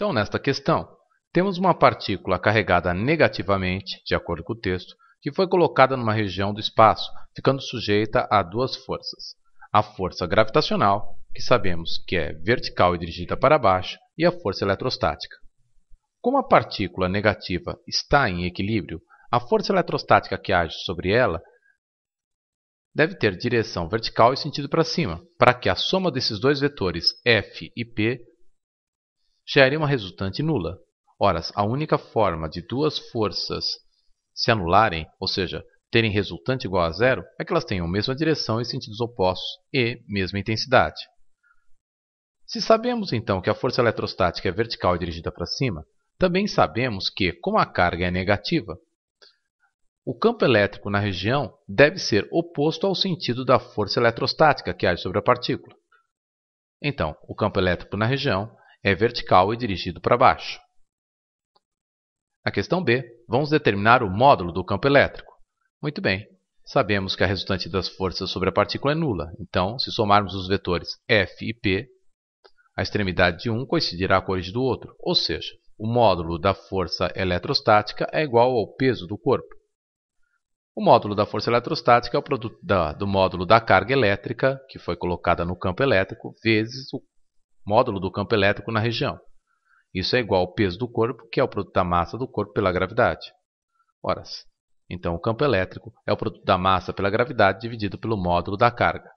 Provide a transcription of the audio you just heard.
Então, nesta questão, temos uma partícula carregada negativamente, de acordo com o texto, que foi colocada numa região do espaço, ficando sujeita a duas forças. A força gravitacional, que sabemos que é vertical e dirigida para baixo, e a força eletrostática. Como a partícula negativa está em equilíbrio, a força eletrostática que age sobre ela deve ter direção vertical e sentido para cima, para que a soma desses dois vetores F e P gere uma resultante nula. Ora, a única forma de duas forças se anularem, ou seja, terem resultante igual a zero, é que elas tenham a mesma direção e sentidos opostos e mesma intensidade. Se sabemos então que a força eletrostática é vertical e dirigida para cima, também sabemos que, como a carga é negativa, o campo elétrico na região deve ser oposto ao sentido da força eletrostática que age sobre a partícula. Então, o campo elétrico na região é vertical e dirigido para baixo. Na questão B, vamos determinar o módulo do campo elétrico. Muito bem, sabemos que a resultante das forças sobre a partícula é nula, então, se somarmos os vetores F e P, a extremidade de um coincidirá com a origem do outro, ou seja, o módulo da força eletrostática é igual ao peso do corpo. O módulo da força eletrostática é o produto da, do módulo da carga elétrica, que foi colocada no campo elétrico, vezes o módulo do campo elétrico na região. Isso é igual ao peso do corpo, que é o produto da massa do corpo pela gravidade. Ora, então o campo elétrico é o produto da massa pela gravidade dividido pelo módulo da carga.